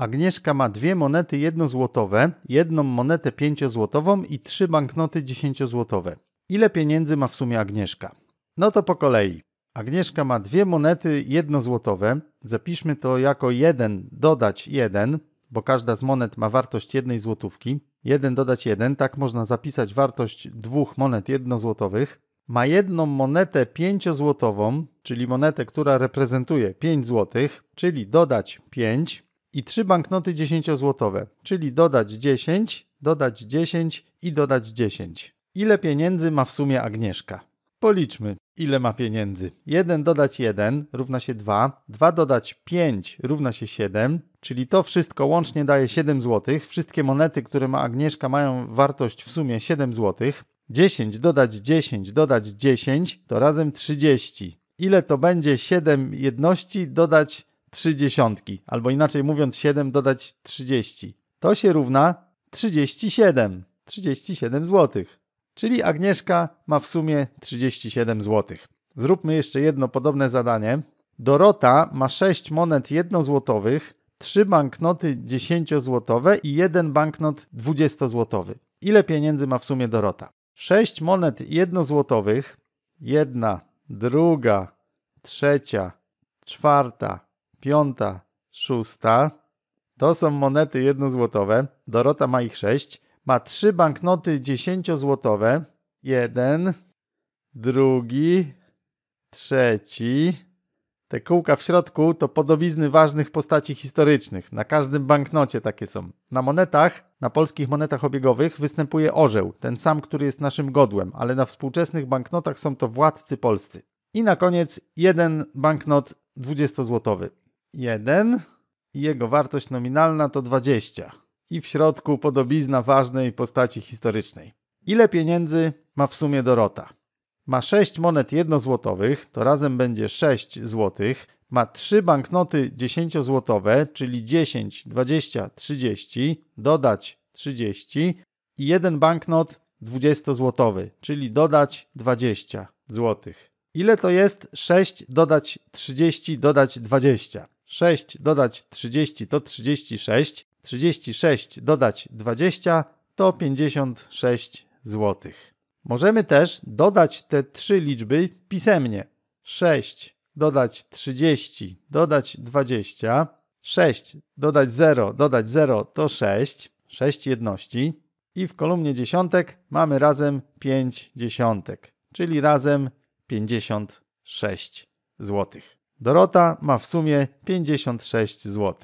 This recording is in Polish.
Agnieszka ma dwie monety jednozłotowe, jedną monetę pięciozłotową i trzy banknoty dziesięciozłotowe. Ile pieniędzy ma w sumie Agnieszka? No to po kolei. Agnieszka ma dwie monety jednozłotowe. Zapiszmy to jako 1 dodać 1, bo każda z monet ma wartość jednej złotówki. 1 dodać 1, tak można zapisać wartość dwóch monet jednozłotowych. Ma jedną monetę pięciozłotową, czyli monetę, która reprezentuje 5 złotych, czyli dodać 5 i trzy banknoty 10-złotowe, czyli dodać 10, dodać 10 i dodać 10. Ile pieniędzy ma w sumie Agnieszka? Policzmy, ile ma pieniędzy. 1 dodać 1 równa się 2, 2 dodać 5 równa się 7, czyli to wszystko łącznie daje 7 zł. Wszystkie monety, które ma Agnieszka, mają wartość w sumie 7 zł. 10 dodać 10 dodać 10 to razem 30. Ile to będzie 7 jedności dodać trzydziesiątki, albo inaczej mówiąc 7 dodać 30. To się równa 37. 37 zł. Czyli Agnieszka ma w sumie 37 zł. Zróbmy jeszcze jedno podobne zadanie. Dorota ma 6 monet 1-złotowych, 3 banknoty 10-złotowe i 1 banknot 20-złotowy. Ile pieniędzy ma w sumie Dorota? 6 monet 1-złotowych, jedna, druga, trzecia, czwarta, piąta, szósta. To są monety jednozłotowe. Dorota ma ich sześć. Ma trzy banknoty dziesięciozłotowe. Jeden, drugi, trzeci. Te kółka w środku to podobizny ważnych postaci historycznych. Na każdym banknocie takie są. Na monetach, na polskich monetach obiegowych występuje orzeł, ten sam, który jest naszym godłem, ale na współczesnych banknotach są to władcy polscy. I na koniec jeden banknot 20-złotowy. 1 i jego wartość nominalna to 20. I w środku podobizna ważnej postaci historycznej. Ile pieniędzy ma w sumie Dorota? Ma 6 monet 1-złotowych, to razem będzie 6 złotych. Ma 3 banknoty 10-złotowe, czyli 10, 20, 30, dodać 30 i jeden banknot 20-złotowy, czyli dodać 20 złotych. Ile to jest 6 dodać 30 dodać 20? 6 dodać 30 to 36, 36 dodać 20 to 56 zł. Możemy też dodać te trzy liczby pisemnie. 6 dodać 30 dodać 20, 6 dodać 0 dodać 0 to 6, 6 jedności i w kolumnie dziesiątek mamy razem 5 dziesiątek, czyli razem 56 złotych. Dorota ma w sumie 56 zł.